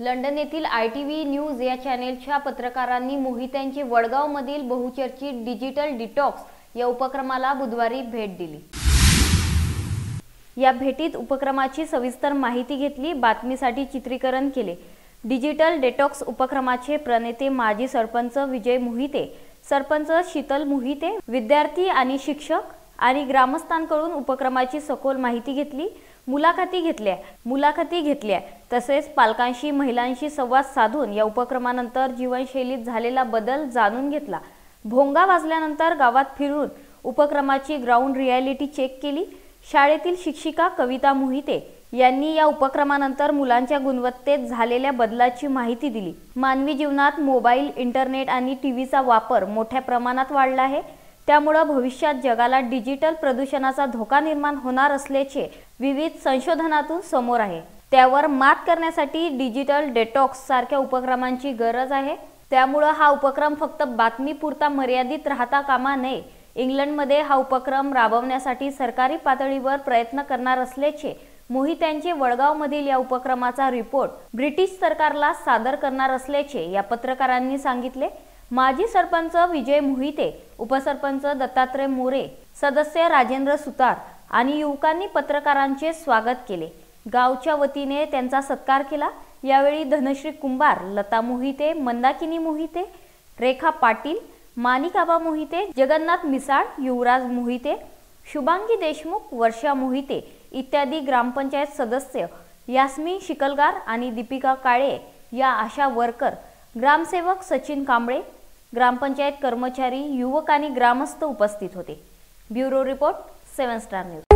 London येथील I T V news या चॅनेलच्या पत्रकारांनी मोहित्यांचे वडगावमधील बहुचर्चित डिजिटल डिटॉक्स या उपक्रमाला बुधवारी भेट दिली या भेटीत उपक्रमाची सविस्तर माहिती घेतली बातमीसाठी चित्रीकरण केले डिजिटल डेटॉक्स उपक्रमाचे प्रणेते माजी सरपंच विजय मोहिते सरपंच शीतल मोहिते विद्यार्थी आणि शिक्षक आणि ग्रामस्थांकडून उपक्रमाची सखोल माहिती घेतली मुलाखती घेतल्या मुलाखती घेतल्या तसेच पालकांशी महिलांशी संवाद साधून या उपक्रमानंतर जीवनशैलीत झालेला बदल जाणून घेतला भोंगा वाजल्यानंतर गावात फिरून उपक्रमाची ग्राउंड रियालिटी चेक केली शाळेतील शिक्षिका कविता मोहिते यांनी या उपक्रमानंतर मुलांच्या गुणवत्तेत झालेल्या बदलाची माहिती दिली मानवी जीवनात मोबाईल इंटरनेट आणि टी व्हीचा वापर मोठ्या प्रमाणात वाढला आहे त्यामुळं भविष्यात जगाला डिजिटल प्रदूषणाचा धोका निर्माण होणार असल्याचे विविध संशोधनातून समोर आहे त्यावर मात करण्यासाठी डिजिटल डेटॉक्स सारख्या उपक्रमांची गरज आहे त्यामुळं हा उपक्रम फक्त बातमीपुरता मर्यादित राहता कामा नये इंग्लंडमध्ये हा उपक्रम राबवण्यासाठी सरकारी पातळीवर प्रयत्न करणार असल्याचे मोहित्यांचे वडगावमधील या उपक्रमाचा रिपोर्ट ब्रिटिश सरकारला सादर करणार असल्याचे या पत्रकारांनी सांगितले माजी सरपंच विजय मोहिते उपसरपंच दत्तात्रय मोरे सदस्य राजेंद्र सुतार आणि युवकांनी पत्रकारांचे स्वागत केले गावच्या वतीने त्यांचा सत्कार केला यावेळी धनश्री कुंभार लता मोहिते मंदाकिनी मोहिते रेखा पाटील मानिकाबा मोहिते जगन्नाथ मिसाळ युवराज मोहिते शुभांगी देशमुख वर्षा मोहिते इत्यादी ग्रामपंचायत सदस्य यास्मी शिकलगार आणि दीपिका काळे या आशा वर्कर ग्रामसेवक सचिन कांबळे ग्रामपंचायत कर्मचारी युवक आणि ग्रामस्थ उपस्थित होते bureau report seven star news